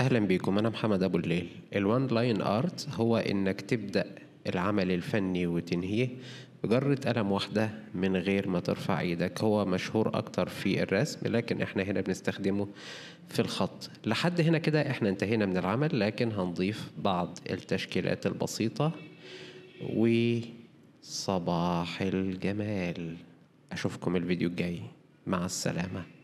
اهلا بيكم انا محمد ابو الليل الوان لاين ارت هو انك تبدا العمل الفني وتنهيه بجرة قلم واحدة من غير ما ترفع ايدك هو مشهور اكتر في الرسم لكن احنا هنا بنستخدمه في الخط لحد هنا كده احنا انتهينا من العمل لكن هنضيف بعض التشكيلات البسيطة وصباح الجمال اشوفكم الفيديو الجاي مع السلامه